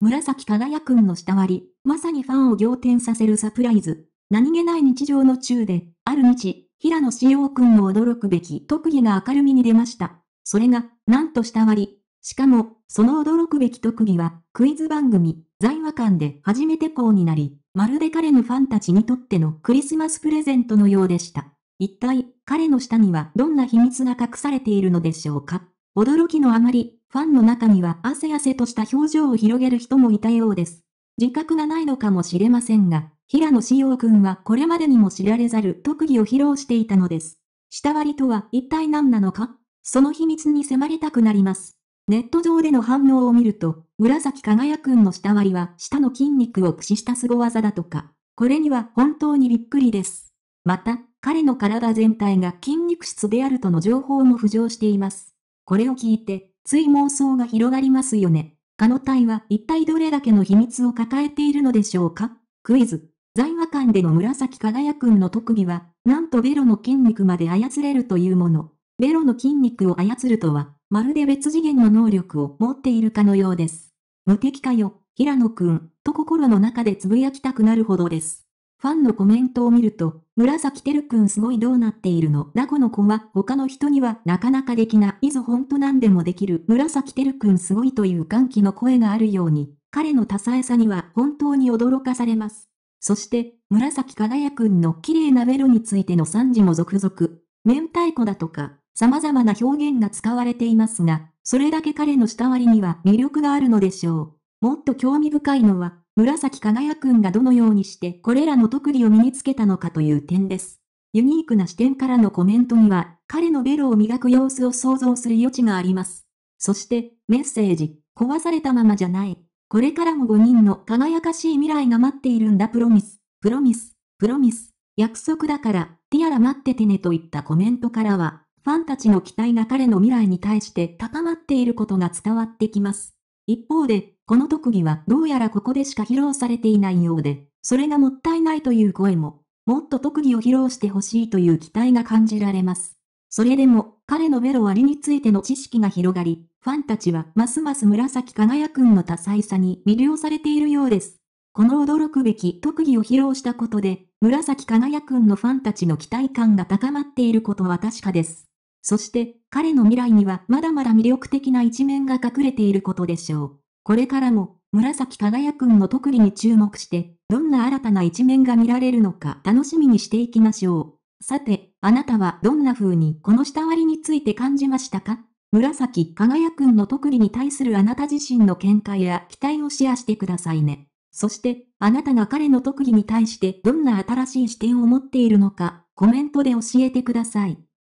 紫輝くんの下割り、まさにファンを仰天させるサプライズ。何気ない日常の中で、ある日、平野志陽くんの驚くべき特技が明るみに出ました。それが、なんと下割り。しかも、その驚くべき特技は、クイズ番組、在和館で初めてこうになり、まるで彼のファンたちにとってのクリスマスプレゼントのようでした。一体、彼の下にはどんな秘密が隠されているのでしょうか驚きのあまり、ファンの中には汗汗とした表情を広げる人もいたようです。自覚がないのかもしれませんが、平野志陽君はこれまでにも知られざる特技を披露していたのです。下割りとは一体何なのかその秘密に迫りたくなります。ネット上での反応を見ると、紫輝くんの下割りは下の筋肉を駆使した凄技だとか、これには本当にびっくりです。また、彼の体全体が筋肉質であるとの情報も浮上しています。これを聞いて、つい妄想が広がりますよね。蚊の体は一体どれだけの秘密を抱えているのでしょうかクイズ。在和館での紫輝くんの特技は、なんとベロの筋肉まで操れるというもの。ベロの筋肉を操るとは、まるで別次元の能力を持っているかのようです。無敵かよ、平野くん、と心の中でつぶやきたくなるほどです。ファンのコメントを見ると、紫てるくんすごいどうなっているのだこの子は他の人にはなかなかできない。いぞほんと何でもできる。紫てるくんすごいという歓喜の声があるように、彼の多彩さには本当に驚かされます。そして、紫輝くんの綺麗なベロについての賛辞も続々。明太子だとか、様々な表現が使われていますが、それだけ彼の下割りには魅力があるのでしょう。もっと興味深いのは、紫輝くんがどのようにしてこれらの特技を身につけたのかという点です。ユニークな視点からのコメントには、彼のベロを磨く様子を想像する余地があります。そして、メッセージ、壊されたままじゃない。これからも5人の輝かしい未来が待っているんだプロミス、プロミス、プロミス。約束だから、ティアラ待っててねといったコメントからは、ファンたちの期待が彼の未来に対して高まっていることが伝わってきます。一方で、この特技はどうやらここでしか披露されていないようで、それがもったいないという声も、もっと特技を披露してほしいという期待が感じられます。それでも、彼のベロ割についての知識が広がり、ファンたちはますます紫輝くんの多彩さに魅了されているようです。この驚くべき特技を披露したことで、紫輝くんのファンたちの期待感が高まっていることは確かです。そして、彼の未来にはまだまだ魅力的な一面が隠れていることでしょう。これからも、紫輝くんの特技に注目して、どんな新たな一面が見られるのか楽しみにしていきましょう。さて、あなたはどんな風にこの下割りについて感じましたか紫輝くんの特技に対するあなた自身の見解や期待をシェアしてくださいね。そして、あなたが彼の特技に対してどんな新しい視点を持っているのか、コメントで教えてください。